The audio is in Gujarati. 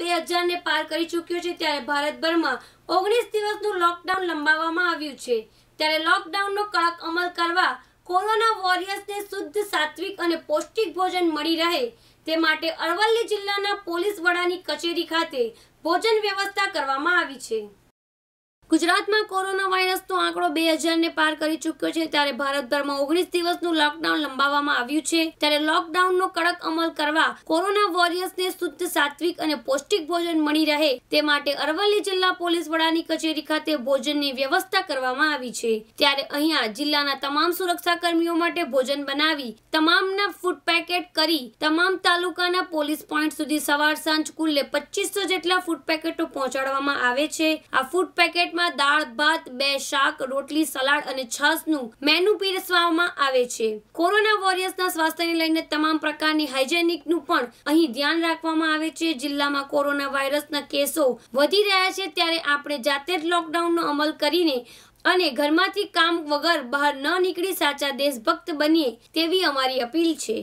બે હજારને પાર કરી ચુક્યો છે ત્યારે ભારતભરમાં ઓગણીસ દિવસનું લોકડાઉન લંબાવવામાં આવ્યું છે ત્યારે લોકડાઉનનો કડક અમલ કરવા કોરોના વોરિયર્સને શુદ્ધ સાત્વિક અને પૌષ્ટિક ભોજન મળી રહે તે માટે અરવલ્લી જિલ્લાના પોલીસ વડાની કચેરી ખાતે ભોજન વ્યવસ્થા કરવામાં આવી છે ગુજરાતમાં કોરોના વાયરસનો આંકડો બે હજારને પાર કરી ચૂક્યો છે ત્યારે ભારતભરમાં ઓગણીસ દિવસનું લોકડાઉન લંબાવવામાં આવ્યું છે ત્યારે લોકડાઉનનો કડક અમલ કરવા કોરોના વોરિયર્સને શુદ્ધ સાત્વિક અને પૌષ્ટિક ભોજન મળી રહે તે માટે અરવલ્લી જિલ્લા પોલીસ વડાની કચેરી ખાતે ભોજનની વ્યવસ્થા કરવામાં આવી છે ત્યારે અહીંયા જિલ્લાના તમામ સુરક્ષા કર્મીઓ માટે ભોજન બનાવી તમામના ફૂડ પેકેટ કરી તમામ તાલુકાના પોલીસ પોઈન્ટ સુધી સવાર સાંજ કુલ્લે પચીસો જેટલા ફૂડ પેકેટો પહોંચાડવામાં આવે છે આ ફૂડ પેકેટમાં થાળીમાં દાળ ભાત બે શાક રોટલી સલાડ અને છાસનું મેનુ પીરસવામાં આવે છે કોરોના વોરિયર્સના સ્વાસ્થ્યને લઈને તમામ પ્રકારની નું પણ અહીં ધ્યાન રાખવામાં આવે છે જિલ્લામાં કોરોના વાયરસના કેસો વધી રહ્યા છે ત્યારે આપણે જાતે જ લોકડાઉન નો અમલ કરીને અને ઘરમાંથી કામ વગર બહાર ન નીકળી સાચા દેશભક્ત બનીએ તેવી અમારી અપીલ છે